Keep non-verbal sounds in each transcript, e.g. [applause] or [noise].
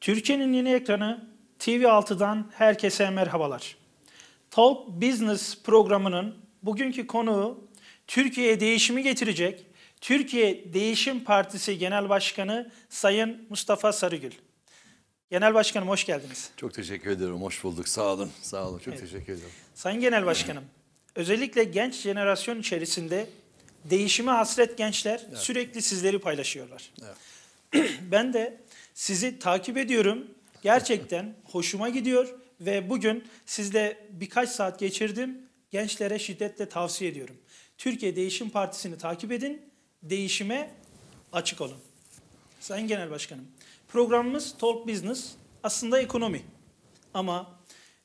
Türkiye'nin yeni ekranı TV6'dan herkese merhabalar. Talk Business programının bugünkü konuğu Türkiye'ye değişimi getirecek Türkiye Değişim Partisi Genel Başkanı Sayın Mustafa Sarıgül. Genel Başkanım hoş geldiniz. Çok teşekkür ederim. Hoş bulduk. Sağ olun. Sağ olun. Çok evet. teşekkür ederim. Sayın Genel Başkanım, özellikle genç jenerasyon içerisinde değişime hasret gençler evet. sürekli sizleri paylaşıyorlar. Evet. [clears throat] ben de sizi takip ediyorum. Gerçekten hoşuma gidiyor ve bugün sizle birkaç saat geçirdim. Gençlere şiddetle tavsiye ediyorum. Türkiye Değişim Partisi'ni takip edin. Değişime açık olun. Sayın Genel Başkanım, programımız Talk Business aslında ekonomi. Ama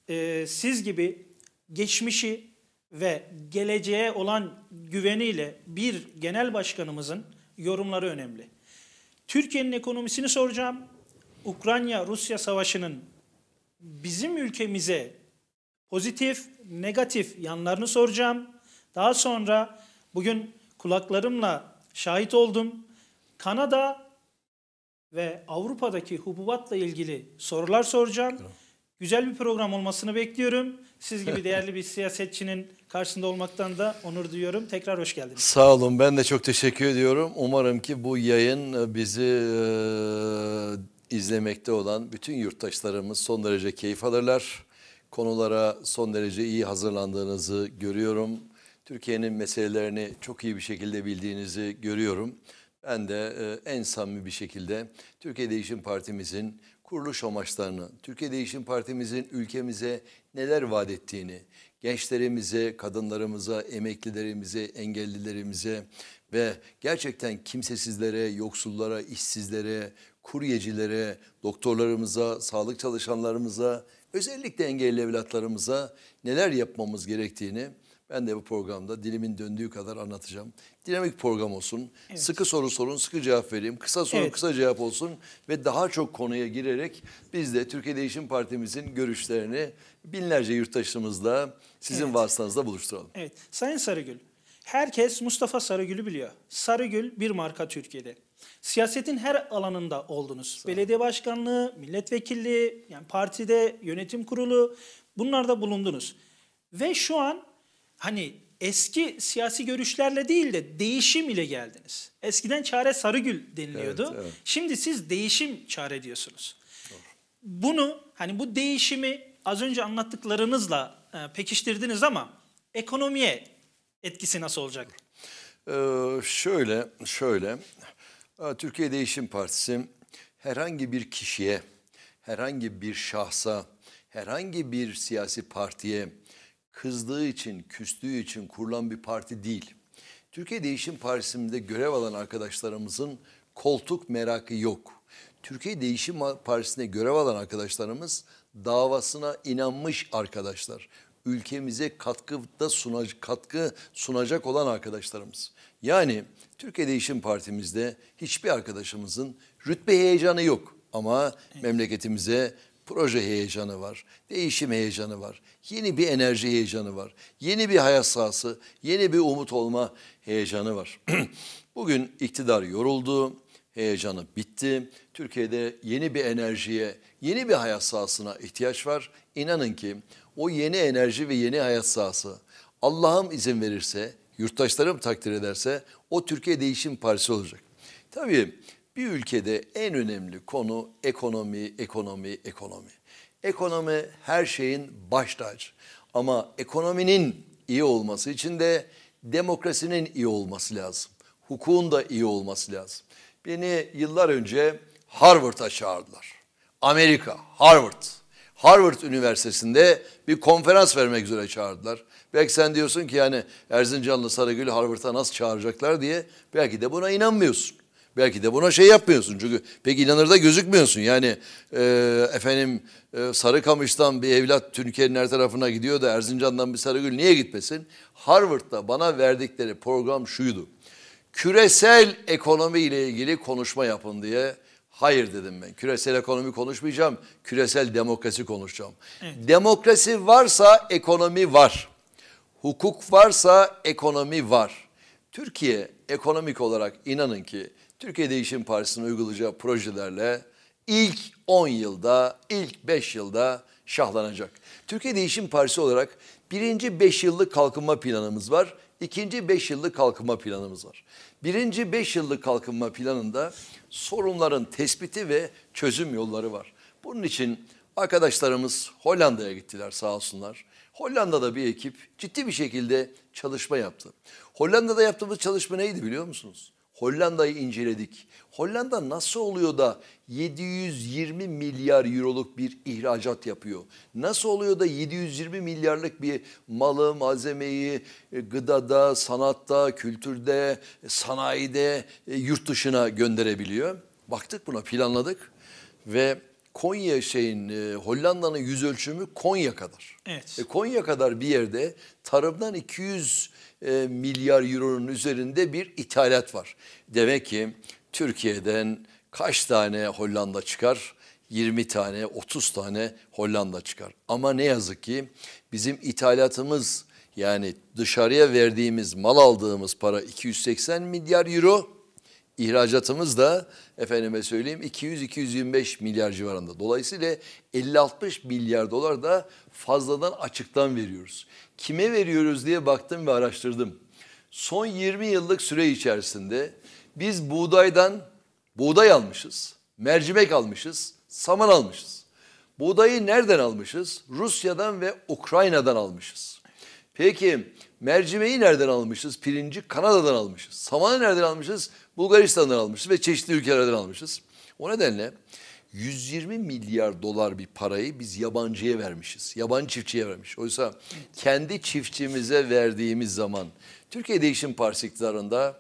e, siz gibi geçmişi ve geleceğe olan güveniyle bir genel başkanımızın yorumları önemli. Türkiye'nin ekonomisini soracağım. Ukrayna-Rusya savaşının bizim ülkemize pozitif, negatif yanlarını soracağım. Daha sonra bugün kulaklarımla şahit oldum. Kanada ve Avrupa'daki hububatla ilgili sorular soracağım. Evet. Güzel bir program olmasını bekliyorum. Siz gibi değerli bir siyasetçinin karşısında olmaktan da onur duyuyorum. Tekrar hoş geldiniz. Sağ olun. Ben de çok teşekkür ediyorum. Umarım ki bu yayın e, bizi e, izlemekte olan bütün yurttaşlarımız son derece keyif alırlar. Konulara son derece iyi hazırlandığınızı görüyorum. Türkiye'nin meselelerini çok iyi bir şekilde bildiğinizi görüyorum. Ben de e, en samimi bir şekilde Türkiye Değişim Partimizin kuruluş amaçlarını, Türkiye Değişim Partimizin ülkemize neler vaat ettiğini, gençlerimize, kadınlarımıza, emeklilerimize, engellilerimize ve gerçekten kimsesizlere, yoksullara, işsizlere, kuryecilere, doktorlarımıza, sağlık çalışanlarımıza, özellikle engelli evlatlarımıza neler yapmamız gerektiğini ben de bu programda dilimin döndüğü kadar anlatacağım. Dinamik program olsun. Evet. Sıkı soru sorun, sıkı cevap vereyim. Kısa soru, evet. kısa cevap olsun. Ve daha çok konuya girerek biz de Türkiye Değişim Partimizin görüşlerini binlerce yurttaşımızla sizin evet. vasıtanızla buluşturalım. Evet. Sayın Sarıgül, herkes Mustafa Sarıgül'ü biliyor. Sarıgül bir marka Türkiye'de. Siyasetin her alanında oldunuz. Belediye başkanlığı, milletvekilliği, yani partide yönetim kurulu bunlarda bulundunuz. Ve şu an hani eski siyasi görüşlerle değil de değişim ile geldiniz. Eskiden çare sarıgül deniliyordu. Evet, evet. Şimdi siz değişim çare diyorsunuz. Bunu hani bu değişimi az önce anlattıklarınızla e, pekiştirdiniz ama ekonomiye etkisi nasıl olacak? Ee, şöyle, şöyle. Türkiye Değişim Partisi herhangi bir kişiye, herhangi bir şahsa, herhangi bir siyasi partiye kızdığı için, küstüğü için kurulan bir parti değil. Türkiye Değişim Partisi'nde görev alan arkadaşlarımızın koltuk merakı yok. Türkiye Değişim Partisi'nde görev alan arkadaşlarımız davasına inanmış arkadaşlar. Ülkemize katkıda sunac katkı sunacak olan arkadaşlarımız. Yani Türkiye Değişim Partimizde hiçbir arkadaşımızın rütbe heyecanı yok ama memleketimize proje heyecanı var, değişim heyecanı var, yeni bir enerji heyecanı var, yeni bir hayat sahası, yeni bir umut olma heyecanı var. [clears throat] Bugün iktidar yoruldu, heyecanı bitti. Türkiye'de yeni bir enerjiye, yeni bir hayat sahasına ihtiyaç var. İnanın ki o yeni enerji ve yeni hayat sahası Allah'ım izin verirse, yurttaşlarım takdir ederse o Türkiye Değişim Partisi olacak. Tabii bir ülkede en önemli konu ekonomi, ekonomi, ekonomi. Ekonomi her şeyin baş tacı. Ama ekonominin iyi olması için de demokrasinin iyi olması lazım. Hukukun da iyi olması lazım. Beni yıllar önce Harvard'a çağırdılar. Amerika, Harvard. Harvard Üniversitesi'nde bir konferans vermek üzere çağırdılar. Belki sen diyorsun ki yani Erzincanlı Sarıgül Harvard'a nasıl çağıracaklar diye belki de buna inanmıyorsun. Belki de buna şey yapmıyorsun çünkü pek inanır da gözükmüyorsun. Yani e, efendim e, Sarıkamış'tan bir evlat Türkiye'nin her tarafına gidiyor da Erzincan'dan bir Sarıgül niye gitmesin? Harvard'da bana verdikleri program şuydu. Küresel ekonomi ile ilgili konuşma yapın diye Hayır dedim ben. Küresel ekonomi konuşmayacağım. Küresel demokrasi konuşacağım. Evet. Demokrasi varsa ekonomi var. Hukuk varsa ekonomi var. Türkiye ekonomik olarak inanın ki Türkiye Değişim Partisi'nin uygulayacağı projelerle ilk 10 yılda, ilk 5 yılda şahlanacak. Türkiye Değişim Partisi olarak birinci 5 yıllık kalkınma planımız var. İkinci 5 yıllık kalkınma planımız var. Birinci 5 yıllık kalkınma planında sorunların tespiti ve çözüm yolları var. Bunun için arkadaşlarımız Hollanda'ya gittiler sağ olsunlar. Hollanda'da bir ekip ciddi bir şekilde çalışma yaptı. Hollanda'da yaptığımız çalışma neydi biliyor musunuz? Hollanda'yı inceledik. Hollanda nasıl oluyor da 720 milyar euroluk bir ihracat yapıyor? Nasıl oluyor da 720 milyarlık bir malı, malzemeyi e, gıdada, sanatta, kültürde, e, sanayide e, yurt dışına gönderebiliyor? Baktık buna planladık ve Konya şeyin Hollanda'nın yüz ölçümü Konya kadar. Evet. E Konya kadar bir yerde tarımdan 200 e, milyar euronun üzerinde bir ithalat var. Demek ki Türkiye'den kaç tane Hollanda çıkar? 20 tane 30 tane Hollanda çıkar. Ama ne yazık ki bizim ithalatımız yani dışarıya verdiğimiz mal aldığımız para 280 milyar euro İhracatımız da efendime söyleyeyim 200-225 milyar civarında. Dolayısıyla 50-60 milyar dolar da fazladan açıktan veriyoruz. Kime veriyoruz diye baktım ve araştırdım. Son 20 yıllık süre içerisinde biz buğdaydan buğday almışız, mercimek almışız, saman almışız. Buğdayı nereden almışız? Rusya'dan ve Ukrayna'dan almışız. Peki Mercimeği nereden almışız? Pirinci Kanada'dan almışız. Samanı nereden almışız? Bulgaristan'dan almışız ve çeşitli ülkelerden almışız. O nedenle 120 milyar dolar bir parayı biz yabancıya vermişiz. Yabancı çiftçiye vermiş. Oysa kendi çiftçimize verdiğimiz zaman Türkiye Değişim Partisi iktidarında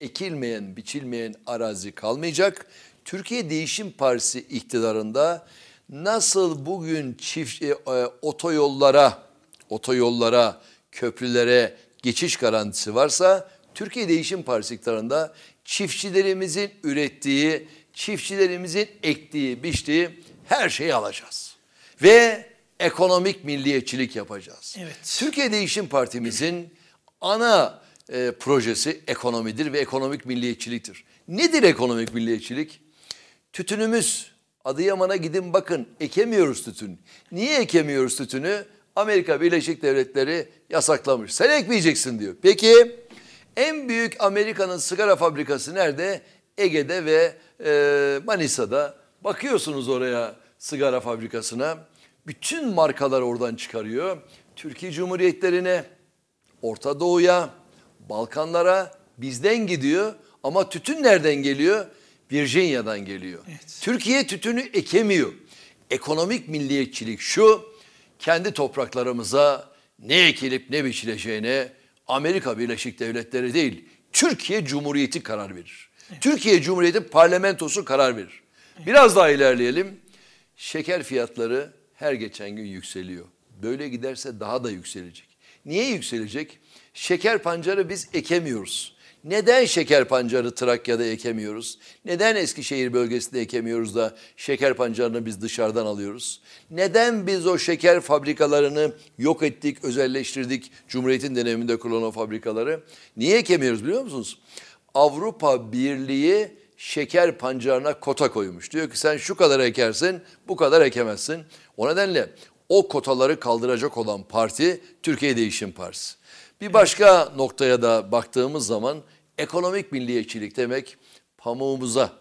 ekilmeyen, biçilmeyen arazi kalmayacak. Türkiye Değişim Partisi iktidarında nasıl bugün çift e, e otoyollara otoyollara köprülere geçiş garantisi varsa Türkiye Değişim Partisi iktidarında çiftçilerimizin ürettiği, çiftçilerimizin ektiği, biçtiği her şeyi alacağız. Ve ekonomik milliyetçilik yapacağız. Evet. Türkiye Değişim Partimizin ana e, projesi ekonomidir ve ekonomik milliyetçiliktir. Nedir ekonomik milliyetçilik? Tütünümüz Adıyaman'a gidin bakın ekemiyoruz tütün. Niye ekemiyoruz tütünü? Amerika Birleşik Devletleri yasaklamış. Sen ekmeyeceksin diyor. Peki en büyük Amerika'nın sigara fabrikası nerede? Ege'de ve e, Manisa'da. Bakıyorsunuz oraya sigara fabrikasına. Bütün markalar oradan çıkarıyor. Türkiye Cumhuriyetlerine, Orta Doğu'ya, Balkanlara bizden gidiyor. Ama tütün nereden geliyor? Virginia'dan geliyor. Evet. Türkiye tütünü ekemiyor. Ekonomik milliyetçilik şu, kendi topraklarımıza ne ekilip ne biçileceğine Amerika Birleşik Devletleri değil, Türkiye Cumhuriyeti karar verir. Evet. Türkiye Cumhuriyeti parlamentosu karar verir. Evet. Biraz daha ilerleyelim. Şeker fiyatları her geçen gün yükseliyor. Böyle giderse daha da yükselecek. Niye yükselecek? Şeker pancarı biz ekemiyoruz. Neden şeker pancarı Trakya'da ekemiyoruz? Neden Eskişehir bölgesinde ekemiyoruz da şeker pancarını biz dışarıdan alıyoruz? Neden biz o şeker fabrikalarını yok ettik, özelleştirdik Cumhuriyet'in döneminde kurulan o fabrikaları? Niye ekemiyoruz biliyor musunuz? Avrupa Birliği şeker pancarına kota koymuş. Diyor ki sen şu kadar ekersin, bu kadar ekemezsin. O nedenle o kotaları kaldıracak olan parti Türkiye Değişim Partisi. Bir başka noktaya da baktığımız zaman ekonomik milliyetçilik demek pamuğumuza,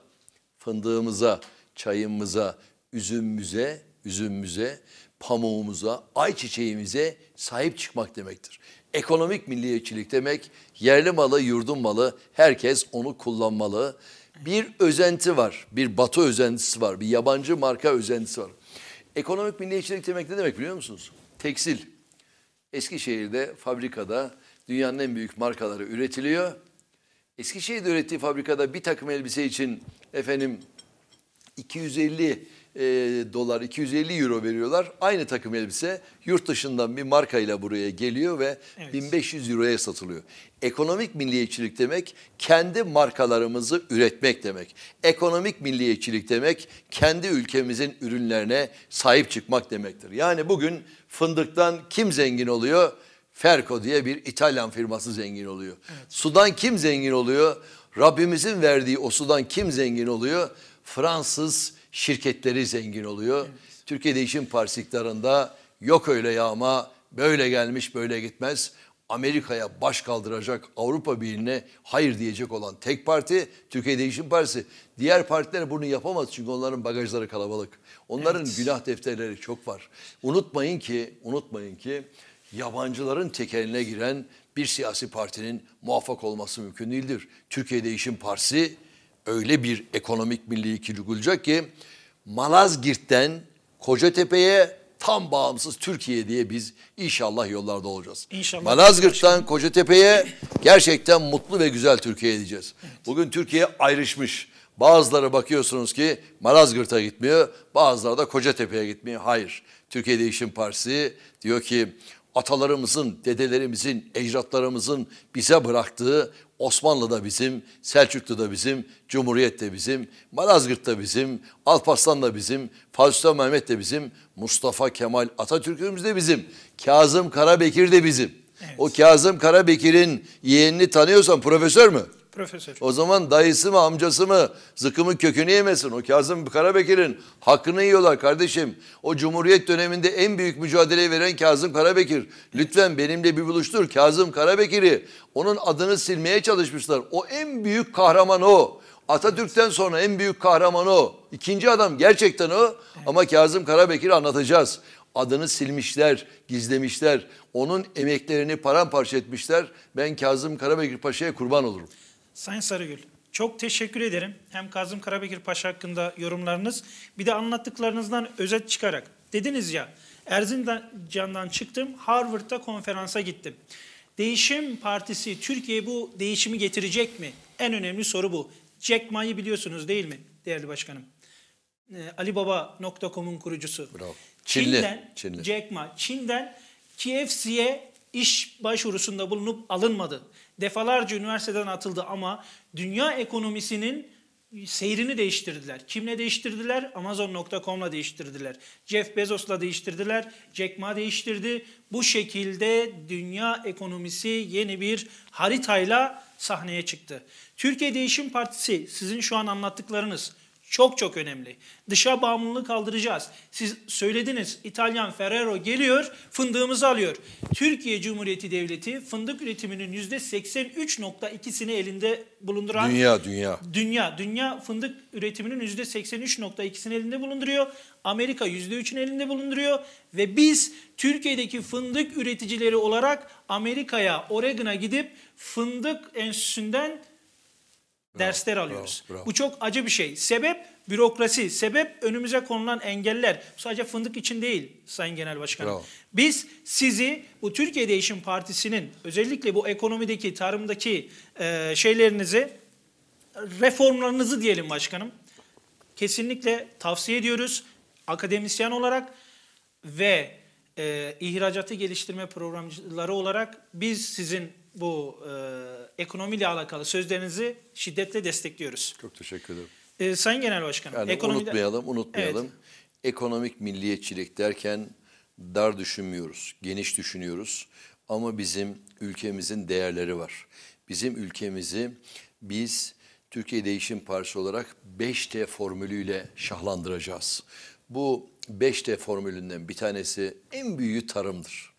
fındığımıza, çayımıza, üzümümüze, üzümümüze, pamuğumuza, ayçiçeğimize sahip çıkmak demektir. Ekonomik milliyetçilik demek yerli malı, yurdun malı, herkes onu kullanmalı. Bir özenti var, bir batı özentisi var, bir yabancı marka özentisi var. Ekonomik milliyetçilik demek ne demek biliyor musunuz? Tekstil. Eskişehir'de fabrikada dünyanın en büyük markaları üretiliyor. Eskişehir'de ürettiği fabrikada bir takım elbise için efendim 250 e, dolar 250 euro veriyorlar. Aynı takım elbise yurt dışından bir markayla buraya geliyor ve evet. 1500 euroya satılıyor. Ekonomik milliyetçilik demek kendi markalarımızı üretmek demek. Ekonomik milliyetçilik demek kendi ülkemizin ürünlerine sahip çıkmak demektir. Yani bugün fındıktan kim zengin oluyor? Ferco diye bir İtalyan firması zengin oluyor. Evet. Sudan kim zengin oluyor? Rabbimizin verdiği o sudan kim zengin oluyor? Fransız şirketleri zengin oluyor. Evet. Değişim işin parsiklarında yok öyle yağma, böyle gelmiş böyle gitmez. Amerika'ya baş kaldıracak Avrupa Birliği'ne hayır diyecek olan tek parti Türkiye Değişim Partisi. Diğer partiler bunu yapamaz çünkü onların bagajları kalabalık. Onların evet. günah defterleri çok var. Unutmayın ki, unutmayın ki yabancıların tekeline giren bir siyasi partinin muvaffak olması mümkün değildir. Türkiye Değişim Partisi öyle bir ekonomik millilik kurulacak ki Malazgirt'ten Kocatepe'ye tam bağımsız Türkiye diye biz inşallah yollarda olacağız. İnşallah. Malazgirt'ten Kocatepe'ye gerçekten mutlu ve güzel Türkiye edeceğiz. Evet. Bugün Türkiye ayrışmış. Bazıları bakıyorsunuz ki Malazgirt'e gitmiyor, bazıları da Kocatepe'ye gitmiyor. Hayır. Türkiye Değişim Partisi diyor ki atalarımızın, dedelerimizin, ecdatlarımızın bize bıraktığı Osmanlı da bizim, Selçuklu da bizim, Cumhuriyet de bizim, Malazgirt'te bizim, da bizim, Fatih Mehmet de bizim, Mustafa Kemal Atatürk'ümüz de bizim, Kazım Karabekir de bizim. Evet. O Kazım Karabekir'in yeğenini tanıyorsan profesör mü? Profesör. O zaman dayısı mı amcası mı zıkkımın kökünü yemesin. O Kazım Karabekir'in hakkını yiyorlar kardeşim. O Cumhuriyet döneminde en büyük mücadeleyi veren Kazım Karabekir. Lütfen benimle bir buluştur Kazım Karabekir'i. Onun adını silmeye çalışmışlar. O en büyük kahraman o. Atatürk'ten sonra en büyük kahraman o. İkinci adam gerçekten o ama Kazım Karabekir'i anlatacağız. Adını silmişler, gizlemişler. Onun emeklerini paramparça etmişler. Ben Kazım Karabekir Paşa'ya kurban olurum. Sayın Sarıgül, çok teşekkür ederim. Hem Kazım Karabekir Paşa hakkında yorumlarınız, bir de anlattıklarınızdan özet çıkarak. Dediniz ya, Erzincan'dan çıktım, Harvard'da konferansa gittim. Değişim Partisi Türkiye bu değişimi getirecek mi? En önemli soru bu. Jack Ma'yı biliyorsunuz değil mi değerli başkanım? Ee, Alibaba.com'un kurucusu. Bravo. Çinli. Çin'den Çinli. Jack Ma Çin'den KFC'ye iş başvurusunda bulunup alınmadı defalarca üniversiteden atıldı ama dünya ekonomisinin seyrini değiştirdiler. Kimle değiştirdiler? Amazon.com'la değiştirdiler. Jeff Bezos'la değiştirdiler. Jack Ma değiştirdi. Bu şekilde dünya ekonomisi yeni bir haritayla sahneye çıktı. Türkiye Değişim Partisi sizin şu an anlattıklarınız çok çok önemli. Dışa bağımlılığı kaldıracağız. Siz söylediniz İtalyan Ferrero geliyor fındığımızı alıyor. Türkiye Cumhuriyeti Devleti fındık üretiminin yüzde %83.2'sini elinde bulunduran... Dünya, dünya. Dünya, dünya fındık üretiminin yüzde %83.2'sini elinde bulunduruyor. Amerika yüzde %3'ün elinde bulunduruyor. Ve biz Türkiye'deki fındık üreticileri olarak Amerika'ya, Oregon'a gidip fındık enstitüsünden dersler alıyoruz. Bravo, bravo. Bu çok acı bir şey. Sebep bürokrasi, sebep önümüze konulan engeller. sadece fındık için değil Sayın Genel Başkanım. Bravo. Biz sizi bu Türkiye Değişim Partisi'nin özellikle bu ekonomideki, tarımdaki e, şeylerinizi, reformlarınızı diyelim başkanım. Kesinlikle tavsiye ediyoruz akademisyen olarak ve e, ihracatı geliştirme programcıları olarak biz sizin bu e, ekonomiyle alakalı sözlerinizi şiddetle destekliyoruz. Çok teşekkür ederim. E, Sayın Genel Başkanım. Yani ekonomide... unutmayalım, unutmayalım. Evet. Ekonomik milliyetçilik derken dar düşünmüyoruz, geniş düşünüyoruz. Ama bizim ülkemizin değerleri var. Bizim ülkemizi biz Türkiye Değişim Partisi olarak 5T formülüyle şahlandıracağız. Bu 5T formülünden bir tanesi en büyüğü tarımdır.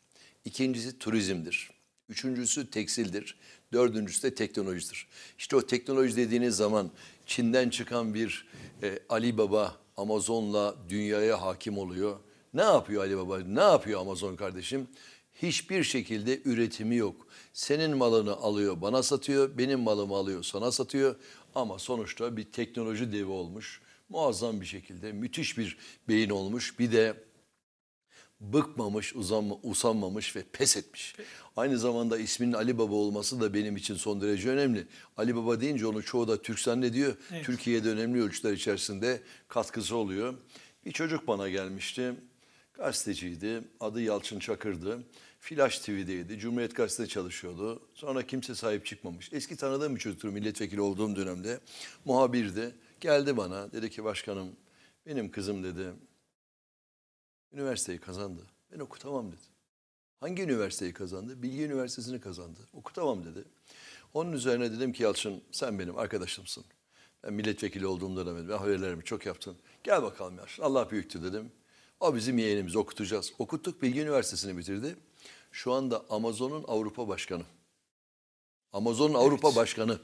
İkincisi turizmdir. Üçüncüsü tekstildir. Dördüncüsü de teknolojidir. İşte o teknoloji dediğiniz zaman Çin'den çıkan bir e, Ali Baba Amazon'la dünyaya hakim oluyor. Ne yapıyor Ali Baba? Ne yapıyor Amazon kardeşim? Hiçbir şekilde üretimi yok. Senin malını alıyor bana satıyor, benim malımı alıyor sana satıyor. Ama sonuçta bir teknoloji devi olmuş. Muazzam bir şekilde müthiş bir beyin olmuş. Bir de bıkmamış, uzanma, usanmamış ve pes etmiş. Aynı zamanda isminin Ali Baba olması da benim için son derece önemli. Ali Baba deyince onu çoğu da Türk zannediyor. Evet. Türkiye'de önemli ölçüler içerisinde katkısı oluyor. Bir çocuk bana gelmişti. Gazeteciydi. Adı Yalçın Çakır'dı. Flash TV'deydi. Cumhuriyet gazetesinde çalışıyordu. Sonra kimse sahip çıkmamış. Eski tanıdığım bir çocuktur milletvekili olduğum dönemde. Muhabirdi. Geldi bana dedi ki başkanım benim kızım dedi Üniversiteyi kazandı. Ben okutamam dedi. Hangi üniversiteyi kazandı? Bilgi Üniversitesi'ni kazandı. Okutamam dedi. Onun üzerine dedim ki Yalçın sen benim arkadaşımsın. Ben milletvekili olduğumda da ben haberlerimi çok yaptın. Gel bakalım Yalçın Allah büyüktü dedim. O bizim yeğenimiz okutacağız. Okuttuk Bilgi Üniversitesi'ni bitirdi. Şu anda Amazon'un Avrupa Başkanı. Amazon'un evet. Avrupa Başkanı.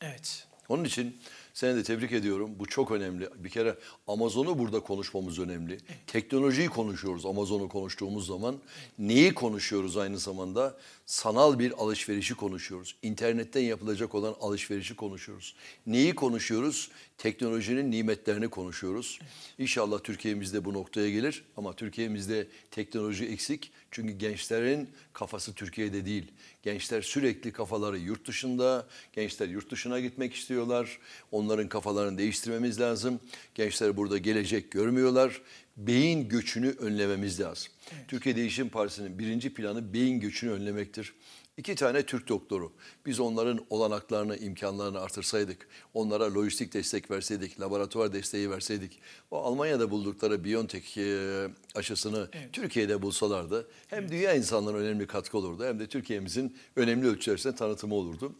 Evet. Onun için seni de tebrik ediyorum. Bu çok önemli. Bir kere Amazon'u burada konuşmamız önemli. Teknolojiyi konuşuyoruz Amazon'u konuştuğumuz zaman. Neyi konuşuyoruz aynı zamanda? Sanal bir alışverişi konuşuyoruz. İnternetten yapılacak olan alışverişi konuşuyoruz. Neyi konuşuyoruz? Teknolojinin nimetlerini konuşuyoruz. İnşallah Türkiye'mizde bu noktaya gelir ama Türkiye'mizde teknoloji eksik. Çünkü gençlerin kafası Türkiye'de değil. Gençler sürekli kafaları yurt dışında, gençler yurt dışına gitmek istiyorlar. Onların kafalarını değiştirmemiz lazım. Gençler burada gelecek görmüyorlar. Beyin göçünü önlememiz lazım. Evet. Türkiye Değişim Partisi'nin birinci planı beyin göçünü önlemektir. İki tane Türk doktoru. Biz onların olanaklarını, imkanlarını artırsaydık, onlara lojistik destek verseydik, laboratuvar desteği verseydik, o Almanya'da buldukları Biontech e, aşısını evet. Türkiye'de bulsalardı hem evet. dünya insanlarına önemli katkı olurdu hem de Türkiye'mizin önemli ölçülerisine tanıtımı olurdu.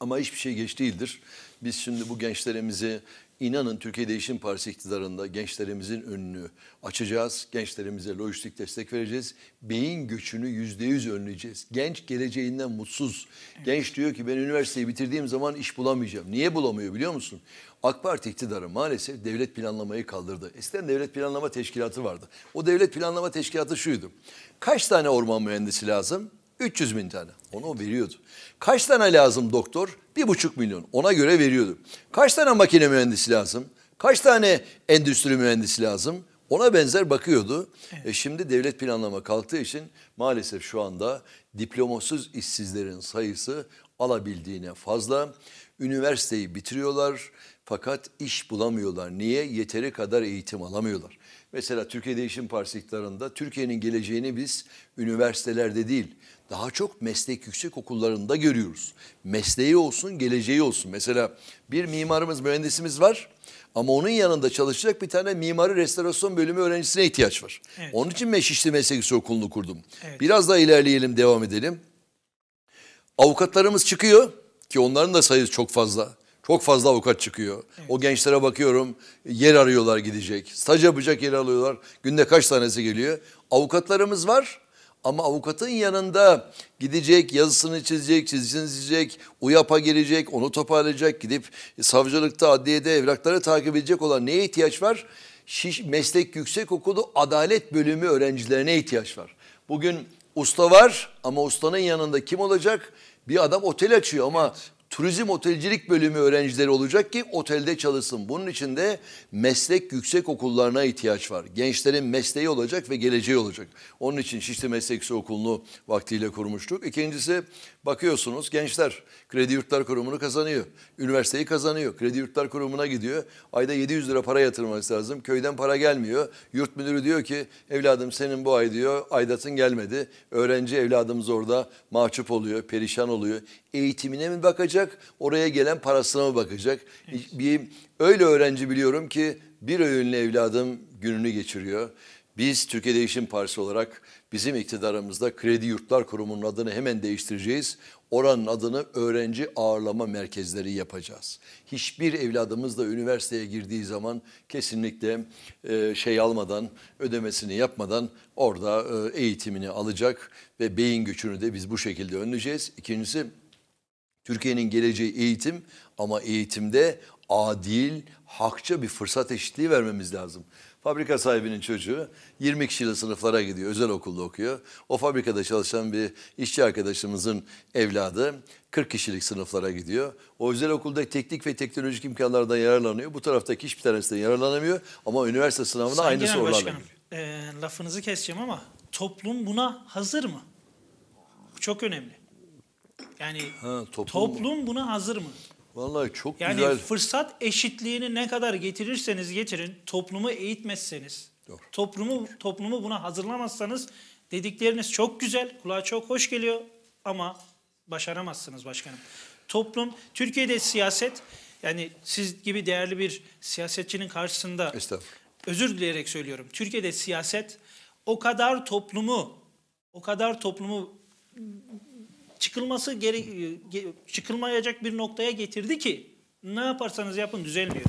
Ama hiçbir şey geç değildir. Biz şimdi bu gençlerimizi İnanın Türkiye Değişim Partisi iktidarında gençlerimizin önünü açacağız. Gençlerimize lojistik destek vereceğiz. Beyin göçünü yüzde yüz önleyeceğiz. Genç geleceğinden mutsuz. Genç diyor ki ben üniversiteyi bitirdiğim zaman iş bulamayacağım. Niye bulamıyor biliyor musun? AK Parti iktidarı maalesef devlet planlamayı kaldırdı. Eskiden devlet planlama teşkilatı vardı. O devlet planlama teşkilatı şuydu. Kaç tane orman mühendisi lazım? 300 bin tane. Onu veriyordu. Kaç tane lazım doktor? Bir buçuk milyon. Ona göre veriyordu. Kaç tane makine mühendisi lazım? Kaç tane endüstri mühendisi lazım? Ona benzer bakıyordu. E, evet. E şimdi devlet planlama kalktığı için maalesef şu anda diplomasız işsizlerin sayısı alabildiğine fazla. Üniversiteyi bitiriyorlar fakat iş bulamıyorlar. Niye? Yeteri kadar eğitim alamıyorlar. Mesela Türkiye Değişim Partisi iktidarında Türkiye'nin geleceğini biz üniversitelerde değil, daha çok meslek yüksek okullarında görüyoruz. Mesleği olsun, geleceği olsun. Mesela bir mimarımız, mühendisimiz var ama onun yanında çalışacak bir tane mimari restorasyon bölümü öğrencisine ihtiyaç var. Evet. Onun için ben Meslek Yüksek Okulu'nu kurdum. Evet. Biraz daha ilerleyelim, devam edelim. Avukatlarımız çıkıyor ki onların da sayısı çok fazla. Çok fazla avukat çıkıyor. Evet. O gençlere bakıyorum yer arıyorlar gidecek. Staj yapacak yer alıyorlar. Günde kaç tanesi geliyor. Avukatlarımız var ama avukatın yanında gidecek, yazısını çizecek, çizgisini çizecek, UYAP'a gelecek, onu toparlayacak, gidip savcılıkta, adliyede evrakları takip edecek olan neye ihtiyaç var? Şiş, meslek yüksekokulu adalet bölümü öğrencilerine ihtiyaç var. Bugün usta var ama ustanın yanında kim olacak? Bir adam otel açıyor ama evet turizm otelcilik bölümü öğrencileri olacak ki otelde çalışsın. Bunun için de meslek yüksek okullarına ihtiyaç var. Gençlerin mesleği olacak ve geleceği olacak. Onun için Şişli Meslek Yüksek Okulu'nu vaktiyle kurmuştuk. İkincisi bakıyorsunuz gençler Kredi Yurtlar Kurumu'nu kazanıyor. Üniversiteyi kazanıyor. Kredi Yurtlar Kurumu'na gidiyor. Ayda 700 lira para yatırması lazım. Köyden para gelmiyor. Yurt müdürü diyor ki evladım senin bu ay diyor aidatın gelmedi. Öğrenci evladımız orada mahcup oluyor, perişan oluyor eğitimine mi bakacak, oraya gelen parasına mı bakacak? Evet. Bir öyle öğrenci biliyorum ki bir öğünlü evladım gününü geçiriyor. Biz Türkiye Değişim Partisi olarak bizim iktidarımızda Kredi Yurtlar Kurumu'nun adını hemen değiştireceğiz. Oranın adını öğrenci ağırlama merkezleri yapacağız. Hiçbir evladımız da üniversiteye girdiği zaman kesinlikle e, şey almadan, ödemesini yapmadan orada e, eğitimini alacak ve beyin göçünü de biz bu şekilde önleyeceğiz. İkincisi Türkiye'nin geleceği eğitim ama eğitimde adil, hakça bir fırsat eşitliği vermemiz lazım. Fabrika sahibinin çocuğu 20 kişilik sınıflara gidiyor, özel okulda okuyor. O fabrikada çalışan bir işçi arkadaşımızın evladı 40 kişilik sınıflara gidiyor. O özel okulda teknik ve teknolojik imkanlardan yararlanıyor. Bu taraftaki hiçbir tanesi de yararlanamıyor ama üniversite sınavına aynı sorular geliyor. E, lafınızı keseceğim ama toplum buna hazır mı? çok önemli. Yani ha, toplum, toplum buna hazır mı? Vallahi çok yani güzel. Yani fırsat eşitliğini ne kadar getirirseniz getirin, toplumu eğitmezseniz, Doğru. toplumu toplumu buna hazırlamazsanız dedikleriniz çok güzel, kulağa çok hoş geliyor ama başaramazsınız başkanım. Toplum, Türkiye'de siyaset yani siz gibi değerli bir siyasetçinin karşısında özür dileyerek söylüyorum. Türkiye'de siyaset o kadar toplumu o kadar toplumu çıkılması gere çıkılmayacak bir noktaya getirdi ki ne yaparsanız yapın düzelmiyor.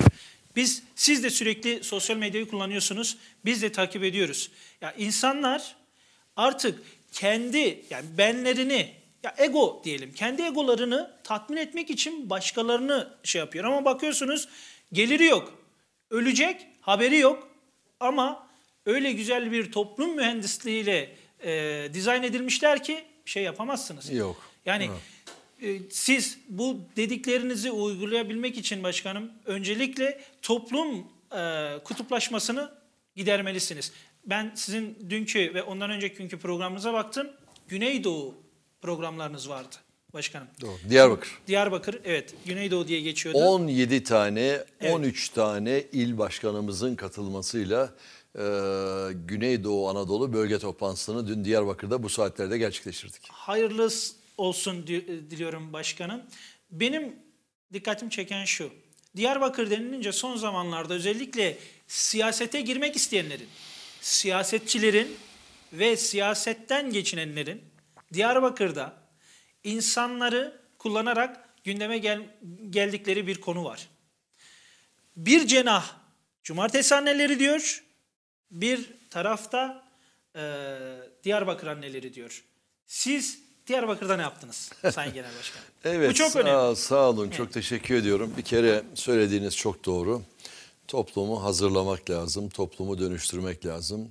Biz siz de sürekli sosyal medyayı kullanıyorsunuz. Biz de takip ediyoruz. Ya insanlar artık kendi yani benlerini ya ego diyelim. Kendi egolarını tatmin etmek için başkalarını şey yapıyor ama bakıyorsunuz geliri yok. Ölecek, haberi yok. Ama öyle güzel bir toplum mühendisliğiyle e, dizayn edilmişler ki bir şey yapamazsınız. Yok. Yani e, siz bu dediklerinizi uygulayabilmek için başkanım öncelikle toplum e, kutuplaşmasını gidermelisiniz. Ben sizin dünkü ve ondan önceki günkü programınıza baktım. Güneydoğu programlarınız vardı başkanım. Doğru. Diyarbakır. Diyarbakır evet Güneydoğu diye geçiyordu. 17 tane evet. 13 tane il başkanımızın katılmasıyla e, Güneydoğu Anadolu bölge toplantısını dün Diyarbakır'da bu saatlerde gerçekleştirdik. Hayırlı olsun diliyorum başkanım. Benim dikkatimi çeken şu. Diyarbakır denilince son zamanlarda özellikle siyasete girmek isteyenlerin, siyasetçilerin ve siyasetten geçinenlerin Diyarbakır'da insanları kullanarak gündeme gel geldikleri bir konu var. Bir cenah cumartesi anneleri diyor, bir tarafta e, Diyarbakır anneleri diyor. Siz Diyarbakır'da ne yaptınız Sayın [laughs] Genel Başkan? evet, Bu çok sağ, önemli. Sağ olun, evet. çok teşekkür ediyorum. Bir kere söylediğiniz çok doğru. Toplumu hazırlamak lazım, toplumu dönüştürmek lazım.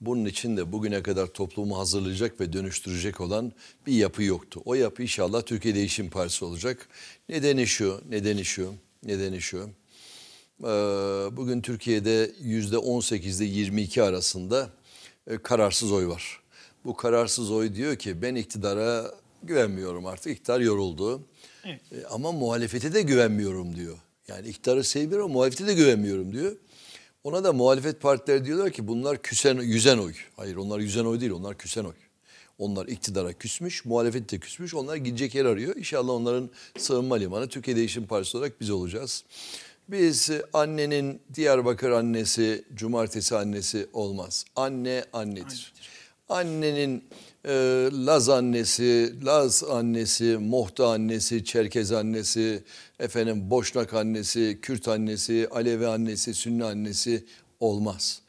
Bunun için de bugüne kadar toplumu hazırlayacak ve dönüştürecek olan bir yapı yoktu. O yapı inşallah Türkiye Değişim Partisi olacak. Nedeni şu, nedeni şu, nedeni şu. Ee, bugün Türkiye'de yüzde %18'de 22 arasında e, kararsız oy var. Bu kararsız oy diyor ki ben iktidara güvenmiyorum artık iktidar yoruldu. Evet. E, ama muhalefete de güvenmiyorum diyor. Yani iktidarı seviyorum ama muhalefete de güvenmiyorum diyor. Ona da muhalefet partileri diyorlar ki bunlar küsen, yüzen oy. Hayır onlar yüzen oy değil onlar küsen oy. Onlar iktidara küsmüş, muhalefet de küsmüş. Onlar gidecek yer arıyor. İnşallah onların sığınma limanı Türkiye Değişim Partisi olarak biz olacağız. Biz annenin Diyarbakır annesi, cumartesi annesi olmaz. Anne annedir. annedir. Annenin e, Laz annesi, Laz annesi, Mohta annesi, Çerkez annesi, efendim Boşnak annesi, Kürt annesi, Alevi annesi, Sünni annesi olmaz.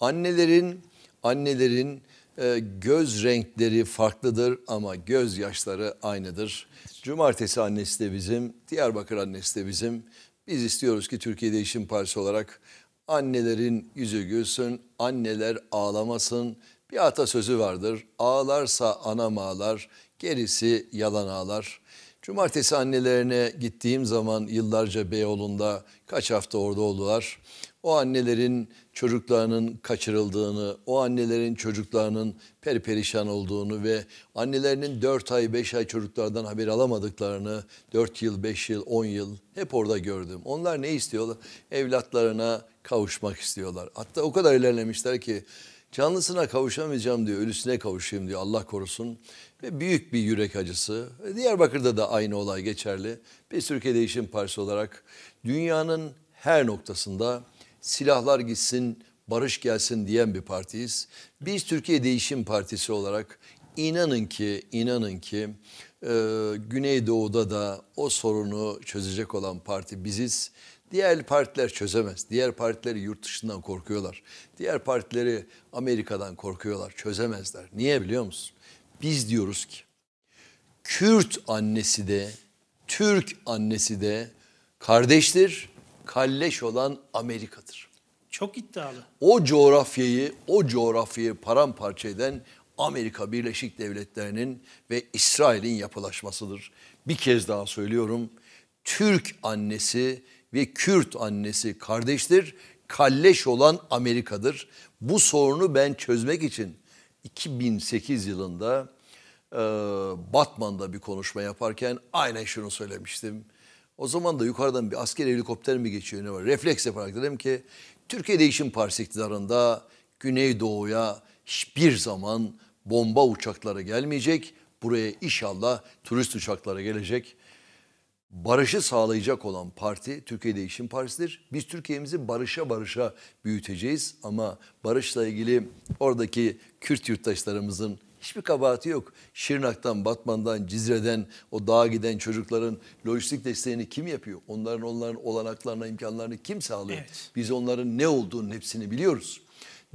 Annelerin annelerin e, göz renkleri farklıdır ama göz yaşları aynıdır. Cumartesi annesi de bizim, Diyarbakır annesi de bizim biz istiyoruz ki Türkiye'de işin parçası olarak annelerin yüzü gülsün, anneler ağlamasın. Bir atasözü vardır. Ağlarsa anam ağlar, gerisi yalan ağlar. Cumartesi annelerine gittiğim zaman yıllarca Beyoğlu'nda kaç hafta orada oldular. O annelerin çocuklarının kaçırıldığını, o annelerin çocuklarının perperişan olduğunu ve annelerinin 4 ay 5 ay çocuklardan haber alamadıklarını 4 yıl 5 yıl 10 yıl hep orada gördüm. Onlar ne istiyorlar? Evlatlarına kavuşmak istiyorlar. Hatta o kadar ilerlemişler ki canlısına kavuşamayacağım diyor ölüsüne kavuşayım diyor Allah korusun. Ve büyük bir yürek acısı. E, Diyarbakır'da da aynı olay geçerli. Biz Türkiye Değişim Partisi olarak dünyanın her noktasında silahlar gitsin, barış gelsin diyen bir partiyiz. Biz Türkiye Değişim Partisi olarak inanın ki, inanın ki e, Güneydoğu'da da o sorunu çözecek olan parti biziz. Diğer partiler çözemez. Diğer partileri yurt dışından korkuyorlar. Diğer partileri Amerika'dan korkuyorlar. Çözemezler. Niye biliyor musun? Biz diyoruz ki Kürt annesi de Türk annesi de kardeştir kalleş olan Amerika'dır. Çok iddialı. O coğrafyayı, o coğrafyayı paramparça eden Amerika Birleşik Devletleri'nin ve İsrail'in yapılaşmasıdır. Bir kez daha söylüyorum. Türk annesi ve Kürt annesi kardeştir. Kalleş olan Amerika'dır. Bu sorunu ben çözmek için 2008 yılında e, Batman'da bir konuşma yaparken aynen şunu söylemiştim. O zaman da yukarıdan bir asker helikopter mi geçiyor ne var? Refleks yaparak dedim ki Türkiye Değişim Partisi iktidarında Güneydoğu'ya hiçbir zaman bomba uçakları gelmeyecek. Buraya inşallah turist uçakları gelecek. Barışı sağlayacak olan parti Türkiye Değişim Partisi'dir. Biz Türkiye'mizi barışa barışa büyüteceğiz ama barışla ilgili oradaki Kürt yurttaşlarımızın Hiçbir kabahati yok. Şırnak'tan, Batman'dan, Cizre'den o dağa giden çocukların lojistik desteğini kim yapıyor? Onların onların olanaklarına, imkanlarını kim sağlıyor? Evet. Biz onların ne olduğunun hepsini biliyoruz.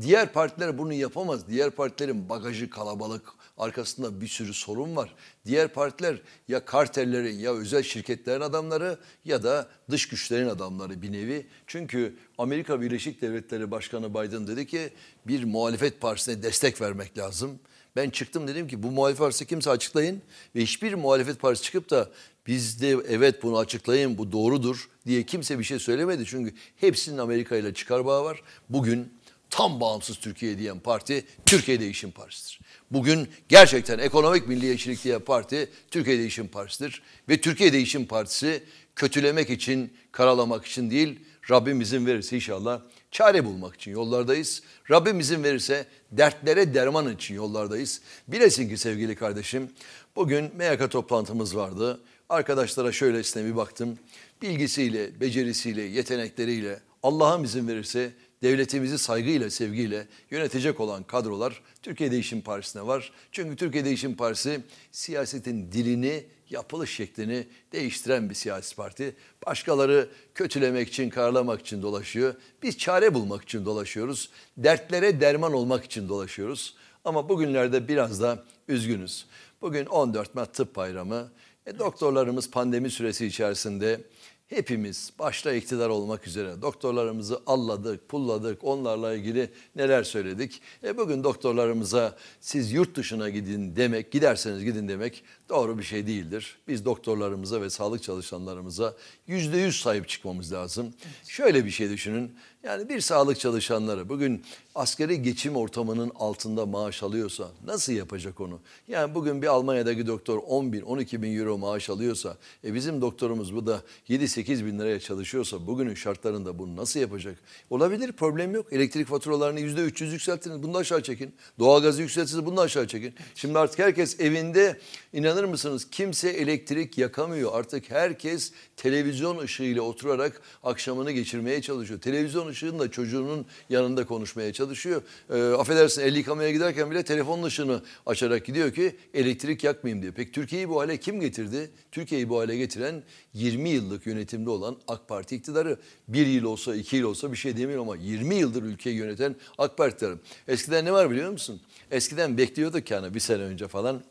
Diğer partiler bunu yapamaz. Diğer partilerin bagajı kalabalık, arkasında bir sürü sorun var. Diğer partiler ya kartellerin ya özel şirketlerin adamları ya da dış güçlerin adamları bir nevi. Çünkü Amerika Birleşik Devletleri Başkanı Biden dedi ki bir muhalefet partisine destek vermek lazım. Ben çıktım dedim ki bu muhalefet varsa kimse açıklayın ve hiçbir muhalefet partisi çıkıp da biz de evet bunu açıklayın bu doğrudur diye kimse bir şey söylemedi. Çünkü hepsinin Amerika ile çıkar bağı var. Bugün tam bağımsız Türkiye diyen parti Türkiye Değişim Partisi'dir. Bugün gerçekten ekonomik milliyetçilik diye parti Türkiye Değişim Partisi'dir. Ve Türkiye Değişim Partisi kötülemek için, karalamak için değil, Rabbim izin verirse inşallah Çare bulmak için yollardayız. Rabbim izin verirse dertlere derman için yollardayız. Bilesin ki sevgili kardeşim bugün MYK toplantımız vardı. Arkadaşlara şöylesine bir baktım. Bilgisiyle, becerisiyle, yetenekleriyle Allah'ım izin verirse devletimizi saygıyla, sevgiyle yönetecek olan kadrolar Türkiye Değişim Partisi'ne var. Çünkü Türkiye Değişim Partisi siyasetin dilini yapılış şeklini değiştiren bir siyasi parti. Başkaları kötülemek için, karlamak için dolaşıyor. Biz çare bulmak için dolaşıyoruz. Dertlere derman olmak için dolaşıyoruz. Ama bugünlerde biraz da üzgünüz. Bugün 14 Mart Tıp Bayramı. E, doktorlarımız pandemi süresi içerisinde Hepimiz başta iktidar olmak üzere doktorlarımızı alladık, pulladık, onlarla ilgili neler söyledik. E bugün doktorlarımıza siz yurt dışına gidin demek, giderseniz gidin demek doğru bir şey değildir. Biz doktorlarımıza ve sağlık çalışanlarımıza yüzde yüz sahip çıkmamız lazım. Şöyle bir şey düşünün, yani bir sağlık çalışanları bugün askeri geçim ortamının altında maaş alıyorsa nasıl yapacak onu? Yani bugün bir Almanya'daki doktor 10 bin 12 bin euro maaş alıyorsa e bizim doktorumuz bu da 7-8 bin liraya çalışıyorsa bugünün şartlarında bunu nasıl yapacak? Olabilir problem yok. Elektrik faturalarını %300 yükselttiniz bunu da aşağı çekin. Doğalgazı yükselttiniz bunu da aşağı çekin. Şimdi artık herkes evinde inanır mısınız kimse elektrik yakamıyor. Artık herkes televizyon ışığıyla oturarak akşamını geçirmeye çalışıyor. Televizyon televizyon ışığında çocuğunun yanında konuşmaya çalışıyor. E, affedersin el yıkamaya giderken bile telefon ışığını açarak gidiyor ki elektrik yakmayayım diye. Peki Türkiye'yi bu hale kim getirdi? Türkiye'yi bu hale getiren 20 yıllık yönetimde olan AK Parti iktidarı. Bir yıl olsa iki yıl olsa bir şey demiyorum ama 20 yıldır ülkeyi yöneten AK Partilerim. Eskiden ne var biliyor musun? Eskiden bekliyorduk yani bir sene önce falan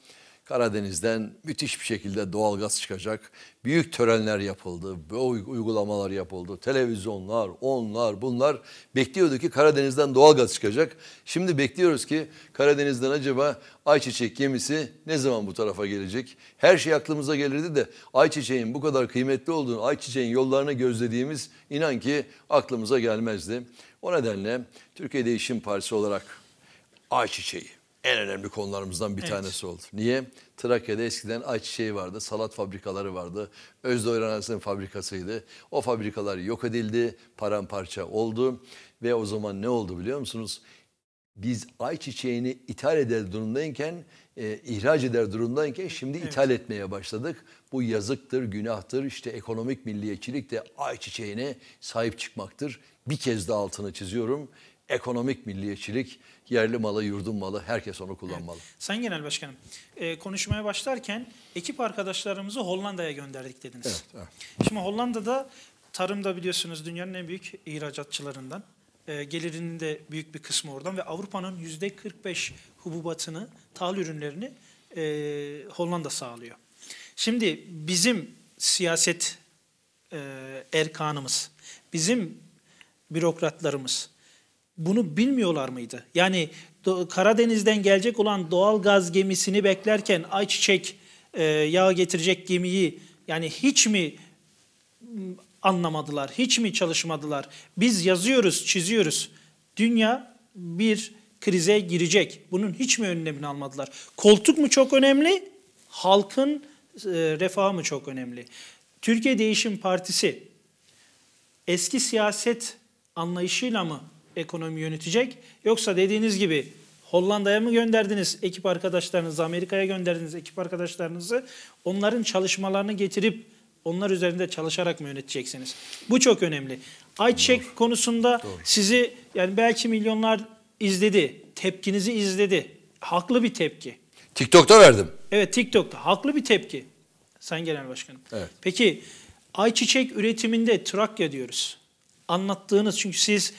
Karadeniz'den müthiş bir şekilde doğalgaz çıkacak. Büyük törenler yapıldı, büyük uygulamalar yapıldı. Televizyonlar, onlar, bunlar bekliyordu ki Karadeniz'den doğalgaz çıkacak. Şimdi bekliyoruz ki Karadeniz'den acaba ayçiçek gemisi ne zaman bu tarafa gelecek? Her şey aklımıza gelirdi de ayçiçeğin bu kadar kıymetli olduğunu, ayçiçeğin yollarını gözlediğimiz inan ki aklımıza gelmezdi. O nedenle Türkiye Değişim Partisi olarak ayçiçeği en önemli konularımızdan bir evet. tanesi oldu. Niye? Trakya'da eskiden ayçiçeği vardı, salat fabrikaları vardı. Özdoğan fabrikasıydı. O fabrikalar yok edildi, paramparça oldu. Ve o zaman ne oldu biliyor musunuz? Biz ayçiçeğini ithal eder durumdayken, e, ihraç eder durumdayken şimdi evet. ithal etmeye başladık. Bu yazıktır, günahtır. İşte ekonomik milliyetçilik de ayçiçeğine sahip çıkmaktır. Bir kez daha altını çiziyorum ekonomik milliyetçilik, yerli malı, yurdun malı, herkes onu kullanmalı. Evet. Sayın Genel Başkanım, e, konuşmaya başlarken ekip arkadaşlarımızı Hollanda'ya gönderdik dediniz. Evet, evet. Şimdi Hollanda'da tarımda biliyorsunuz dünyanın en büyük ihracatçılarından. E, gelirinin de büyük bir kısmı oradan ve Avrupa'nın yüzde %45 hububatını, tahıl ürünlerini e, Hollanda sağlıyor. Şimdi bizim siyaset e, erkanımız, bizim bürokratlarımız bunu bilmiyorlar mıydı? Yani Karadeniz'den gelecek olan doğal gaz gemisini beklerken ayçiçek e, yağ getirecek gemiyi yani hiç mi anlamadılar, hiç mi çalışmadılar? Biz yazıyoruz, çiziyoruz. Dünya bir krize girecek. Bunun hiç mi önlemini almadılar? Koltuk mu çok önemli? Halkın e, refahı mı çok önemli? Türkiye Değişim Partisi eski siyaset anlayışıyla mı ekonomi yönetecek? Yoksa dediğiniz gibi Hollanda'ya mı gönderdiniz ekip arkadaşlarınızı, Amerika'ya gönderdiniz ekip arkadaşlarınızı? Onların çalışmalarını getirip onlar üzerinde çalışarak mı yöneteceksiniz? Bu çok önemli. Ayçiçek Doğru. konusunda Doğru. sizi yani belki milyonlar izledi, tepkinizi izledi. Haklı bir tepki. TikTok'ta verdim. Evet TikTok'ta haklı bir tepki. sen Genel Başkanım. Evet. Peki ayçiçek üretiminde Trakya diyoruz. Anlattığınız çünkü siz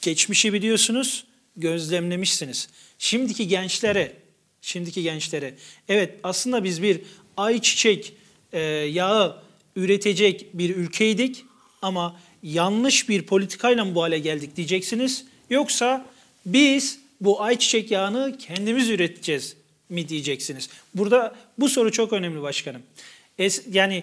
Geçmişi biliyorsunuz, gözlemlemişsiniz. Şimdiki gençlere, şimdiki gençlere, evet aslında biz bir ayçiçek e, yağı üretecek bir ülkeydik ama yanlış bir politikayla mı bu hale geldik diyeceksiniz. Yoksa biz bu ayçiçek yağını kendimiz üreteceğiz mi diyeceksiniz. Burada bu soru çok önemli başkanım. Es, yani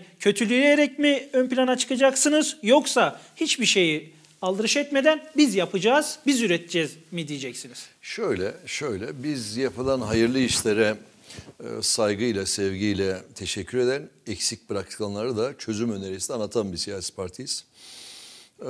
erek mi ön plana çıkacaksınız yoksa hiçbir şeyi aldırış etmeden biz yapacağız, biz üreteceğiz mi diyeceksiniz? Şöyle, şöyle biz yapılan hayırlı işlere e, saygıyla, sevgiyle teşekkür eden, eksik bırakılanları da çözüm önerisi de anlatan bir siyasi partiyiz. E,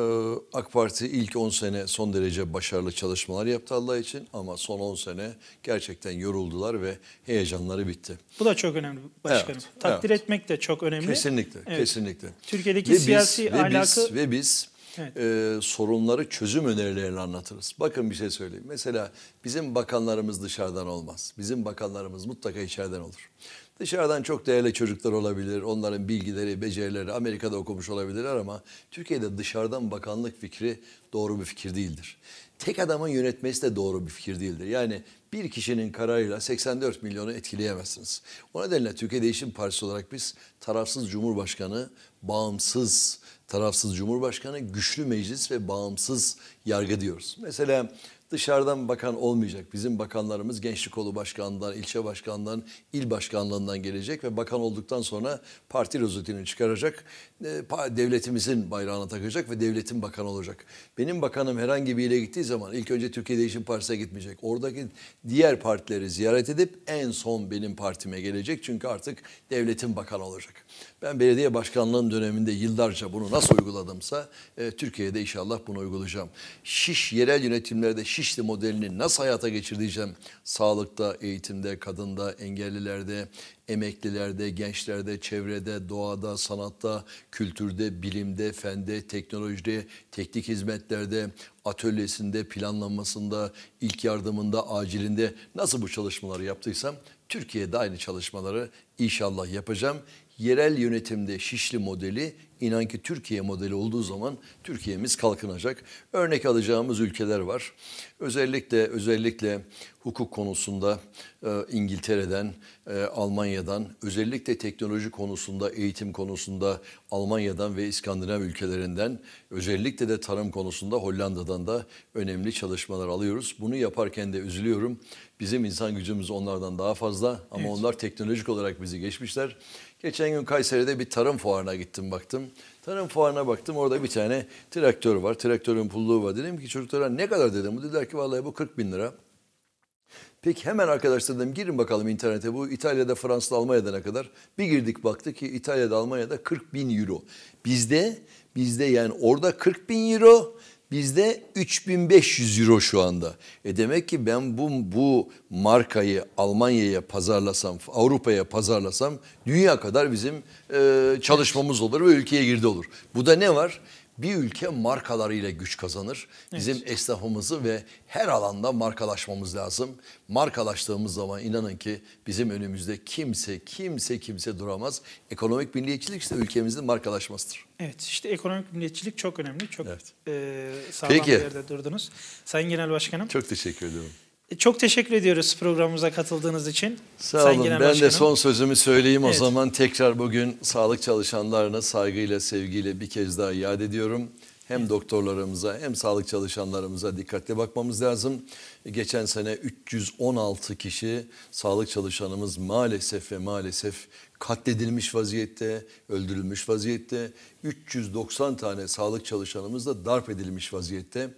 AK Parti ilk 10 sene son derece başarılı çalışmalar yaptı Allah için ama son 10 sene gerçekten yoruldular ve heyecanları bitti. Bu da çok önemli başkanım. Evet, Takdir evet. etmek de çok önemli. Kesinlikle, evet. kesinlikle. Türkiye'deki ve siyasi biz, ahlakı... Ve biz, ve biz evet. e, sorunları çözüm önerilerini anlatırız. Bakın bir şey söyleyeyim. Mesela bizim bakanlarımız dışarıdan olmaz. Bizim bakanlarımız mutlaka içeriden olur. Dışarıdan çok değerli çocuklar olabilir. Onların bilgileri, becerileri Amerika'da okumuş olabilirler ama Türkiye'de dışarıdan bakanlık fikri doğru bir fikir değildir. Tek adamın yönetmesi de doğru bir fikir değildir. Yani bir kişinin kararıyla 84 milyonu etkileyemezsiniz. O nedenle Türkiye Değişim Partisi olarak biz tarafsız cumhurbaşkanı, bağımsız tarafsız cumhurbaşkanı, güçlü meclis ve bağımsız yargı diyoruz. Mesela dışarıdan bakan olmayacak. Bizim bakanlarımız gençlik kolu başkanından, ilçe başkanından, il başkanlığından gelecek ve bakan olduktan sonra parti rozetini çıkaracak. E, devletimizin bayrağını takacak ve devletin bakanı olacak. Benim bakanım herhangi bir yere gittiği zaman ilk önce Türkiye Değişim Partisi'ne gitmeyecek. Oradaki diğer partileri ziyaret edip en son benim partime gelecek. Çünkü artık devletin bakanı olacak. Ben belediye başkanlığım döneminde yıllarca bunu nasıl uyguladımsa e, Türkiye'de inşallah bunu uygulayacağım. Şiş yerel yönetimlerde Şişli modelini nasıl hayata geçireceğim? Sağlıkta, eğitimde, kadında, engellilerde, emeklilerde, gençlerde, çevrede, doğada, sanatta, kültürde, bilimde, fende, teknolojide, teknik hizmetlerde, atölyesinde, planlanmasında, ilk yardımında, acilinde nasıl bu çalışmaları yaptıysam Türkiye'de aynı çalışmaları inşallah yapacağım yerel yönetimde Şişli modeli inan ki Türkiye modeli olduğu zaman Türkiye'miz kalkınacak. Örnek alacağımız ülkeler var. Özellikle özellikle hukuk konusunda e, İngiltere'den, e, Almanya'dan, özellikle teknoloji konusunda, eğitim konusunda Almanya'dan ve İskandinav ülkelerinden, özellikle de tarım konusunda Hollanda'dan da önemli çalışmalar alıyoruz. Bunu yaparken de üzülüyorum. Bizim insan gücümüz onlardan daha fazla ama evet. onlar teknolojik olarak bizi geçmişler. Geçen gün Kayseri'de bir tarım fuarına gittim baktım. Tarım fuarına baktım orada bir tane traktör var. Traktörün pulluğu var. Dedim ki çocuklara ne kadar dedim. Bu dediler ki vallahi bu 40 bin lira. Peki hemen arkadaşlar dedim girin bakalım internete bu İtalya'da Fransa'da Almanya'da ne kadar. Bir girdik baktık ki İtalya'da Almanya'da 40 bin euro. Bizde bizde yani orada 40 bin euro Bizde 3500 euro şu anda. E demek ki ben bu, bu markayı Almanya'ya pazarlasam, Avrupa'ya pazarlasam dünya kadar bizim e, çalışmamız olur ve ülkeye girdi olur. Bu da ne var? bir ülke markalarıyla güç kazanır. Bizim evet. esnafımızı ve her alanda markalaşmamız lazım. Markalaştığımız zaman inanın ki bizim önümüzde kimse kimse kimse duramaz. Ekonomik milliyetçilik ise ülkemizin markalaşmasıdır. Evet işte ekonomik milliyetçilik çok önemli. Çok evet. e, sağlam Peki. bir yerde durdunuz. Sayın Genel Başkanım. Çok teşekkür ediyorum. E, çok teşekkür ediyoruz programımıza katıldığınız için. Sağ olun. Genel ben de son sözümü söyleyeyim evet. o zaman. Tekrar bugün sağlık çalışanlarına saygıyla, sevgiyle bir kez daha iade ediyorum. Hem evet. doktorlarımıza hem sağlık çalışanlarımıza dikkatli bakmamız lazım. Geçen sene 316 kişi sağlık çalışanımız maalesef ve maalesef katledilmiş vaziyette, öldürülmüş vaziyette. 390 tane sağlık çalışanımız da darp edilmiş vaziyette.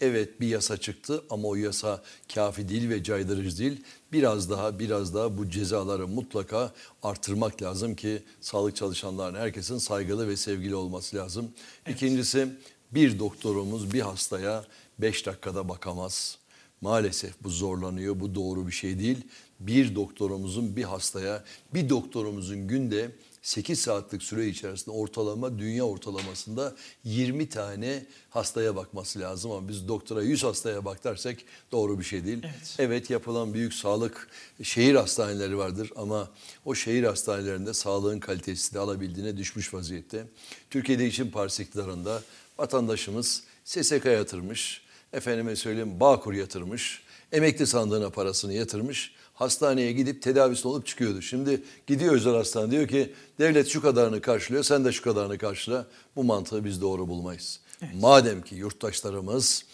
Evet bir yasa çıktı ama o yasa kafi değil ve caydırıcı değil. Biraz daha biraz daha bu cezaları mutlaka artırmak lazım ki sağlık çalışanların herkesin saygılı ve sevgili olması lazım. Evet. İkincisi bir doktorumuz bir hastaya 5 dakikada bakamaz. Maalesef bu zorlanıyor bu doğru bir şey değil. Bir doktorumuzun bir hastaya bir doktorumuzun günde 8 saatlik süre içerisinde ortalama dünya ortalamasında 20 tane hastaya bakması lazım ama biz doktora 100 hastaya bak dersak doğru bir şey değil. Evet. evet yapılan büyük sağlık şehir hastaneleri vardır ama o şehir hastanelerinde sağlığın kalitesi de alabildiğine düşmüş vaziyette. Türkiye'de için partisi iktidarında vatandaşımız SSK yatırmış, efendime söyleyeyim Bağkur yatırmış, emekli sandığına parasını yatırmış hastaneye gidip tedavisi olup çıkıyordu. Şimdi gidiyor özel hastane diyor ki devlet şu kadarını karşılıyor sen de şu kadarını karşıla. Bu mantığı biz doğru bulmayız. Evet. Madem ki yurttaşlarımız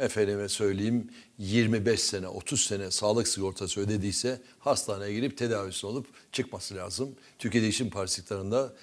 efendime söyleyeyim 25 sene 30 sene sağlık sigortası ödediyse hastaneye girip tedavisi olup çıkması lazım. Türkiye Değişim Partisi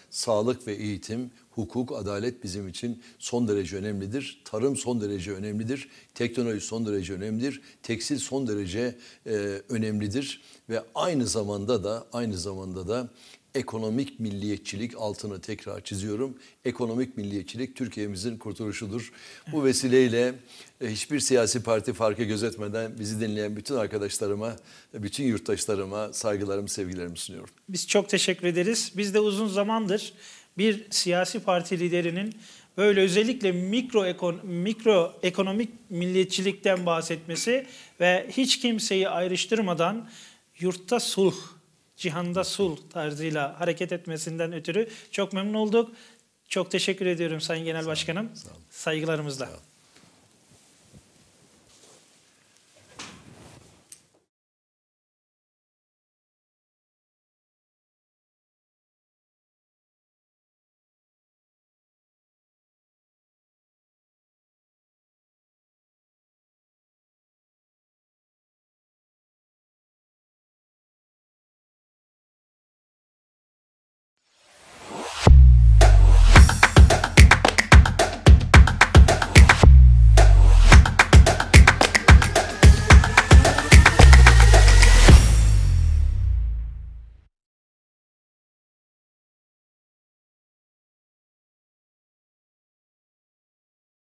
sağlık ve eğitim, hukuk, adalet bizim için son derece önemlidir. Tarım son derece önemlidir. Teknoloji son derece önemlidir. Tekstil son derece e, önemlidir ve aynı zamanda da aynı zamanda da ekonomik milliyetçilik altını tekrar çiziyorum. Ekonomik milliyetçilik Türkiye'mizin kurtuluşudur. Bu vesileyle e, hiçbir siyasi parti farkı gözetmeden bizi dinleyen bütün arkadaşlarıma, bütün yurttaşlarıma saygılarımı, sevgilerimi sunuyorum. Biz çok teşekkür ederiz. Biz de uzun zamandır bir siyasi parti liderinin böyle özellikle mikro, ekon, mikro ekonomik milliyetçilikten bahsetmesi ve hiç kimseyi ayrıştırmadan yurtta sulh, cihanda sulh tarzıyla hareket etmesinden ötürü çok memnun olduk. Çok teşekkür ediyorum Sayın Genel Başkanım. Sağ olun. Saygılarımızla. Sağ olun.